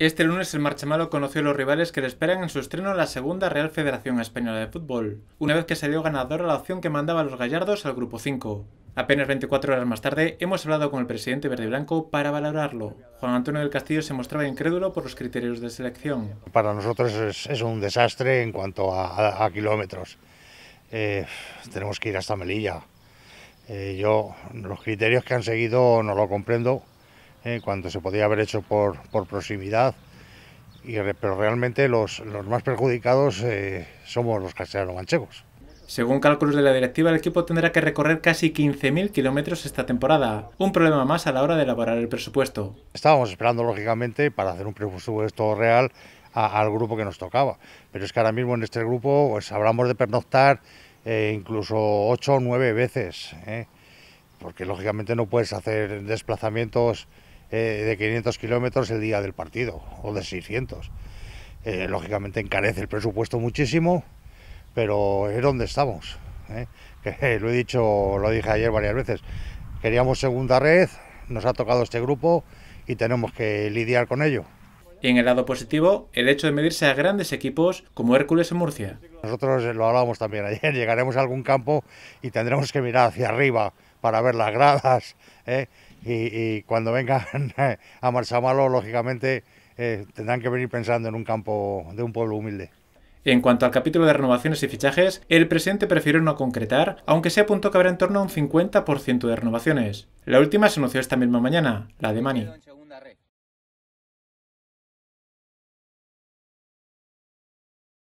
Este lunes el Marchamalo conoció a los rivales que le esperan en su estreno en la segunda Real Federación Española de Fútbol, una vez que salió a la opción que mandaba a los gallardos al Grupo 5. Apenas 24 horas más tarde hemos hablado con el presidente verde y blanco para valorarlo. Juan Antonio del Castillo se mostraba incrédulo por los criterios de selección. Para nosotros es, un desastre en cuanto a, kilómetros. Eh, tenemos que ir hasta Melilla. Eh, yo los criterios que han seguido no lo comprendo eh, cuando se podía haber hecho por, por proximidad. Y, pero realmente los, los más perjudicados eh, somos los castellanos manchegos. Según cálculos de la directiva, el equipo tendrá que recorrer casi 15.000 kilómetros esta temporada, un problema más a la hora de elaborar el presupuesto. Estábamos esperando, lógicamente, para hacer un presupuesto real al grupo que nos tocaba, pero es que ahora mismo en este grupo pues, hablamos de pernoctar eh, incluso 8 o 9 veces, porque lógicamente no puedes hacer desplazamientos eh, de 500 kilómetros el día del partido o de 600. Eh, lógicamente encarece el presupuesto muchísimo, pero es donde estamos. ¿eh? lo he dicho, lo dije ayer varias veces. Queríamos segunda red, nos ha tocado este grupo y tenemos que lidiar con ello. Y en el lado positivo, el hecho de medirse a grandes equipos como Hércules en Murcia. Nosotros lo hablábamos también ayer, llegaremos a algún campo y tendremos que mirar hacia arriba para ver las gradas y, cuando vengan a Marchamalo, lógicamente eh, tendrán que venir pensando en un campo de un pueblo humilde. En cuanto al capítulo de renovaciones y fichajes, el presidente prefirió no concretar, aunque se apuntó que habrá en torno a un 50% de renovaciones. La última se anunció esta misma mañana, la de Mani.